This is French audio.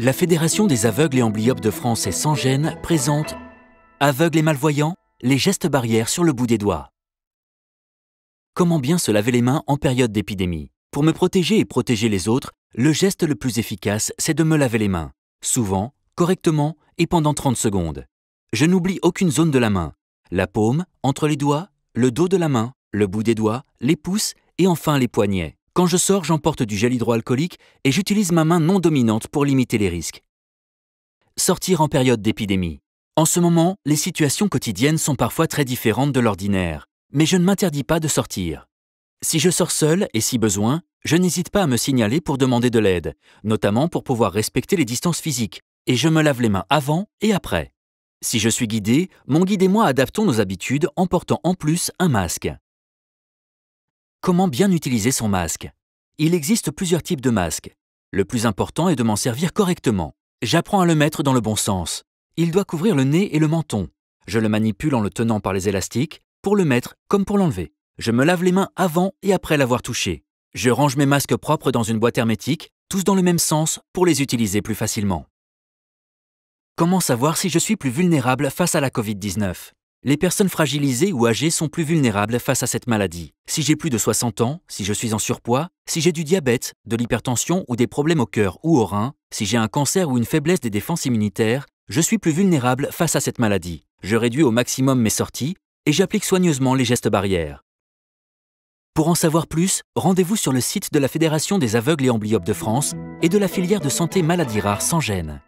La Fédération des aveugles et amblyopes de France et sans gêne présente Aveugles et malvoyants, les gestes barrières sur le bout des doigts. Comment bien se laver les mains en période d'épidémie Pour me protéger et protéger les autres, le geste le plus efficace, c'est de me laver les mains, souvent, correctement et pendant 30 secondes. Je n'oublie aucune zone de la main. La paume, entre les doigts, le dos de la main, le bout des doigts, les pouces et enfin les poignets. Quand je sors, j'emporte du gel hydroalcoolique et j'utilise ma main non dominante pour limiter les risques. Sortir en période d'épidémie. En ce moment, les situations quotidiennes sont parfois très différentes de l'ordinaire, mais je ne m'interdis pas de sortir. Si je sors seul et si besoin, je n'hésite pas à me signaler pour demander de l'aide, notamment pour pouvoir respecter les distances physiques, et je me lave les mains avant et après. Si je suis guidé, mon guide et moi adaptons nos habitudes en portant en plus un masque. Comment bien utiliser son masque Il existe plusieurs types de masques. Le plus important est de m'en servir correctement. J'apprends à le mettre dans le bon sens. Il doit couvrir le nez et le menton. Je le manipule en le tenant par les élastiques, pour le mettre comme pour l'enlever. Je me lave les mains avant et après l'avoir touché. Je range mes masques propres dans une boîte hermétique, tous dans le même sens, pour les utiliser plus facilement. Comment savoir si je suis plus vulnérable face à la Covid-19 les personnes fragilisées ou âgées sont plus vulnérables face à cette maladie. Si j'ai plus de 60 ans, si je suis en surpoids, si j'ai du diabète, de l'hypertension ou des problèmes au cœur ou aux reins, si j'ai un cancer ou une faiblesse des défenses immunitaires, je suis plus vulnérable face à cette maladie. Je réduis au maximum mes sorties et j'applique soigneusement les gestes barrières. Pour en savoir plus, rendez-vous sur le site de la Fédération des aveugles et amblyopes de France et de la filière de santé maladies rares sans gêne.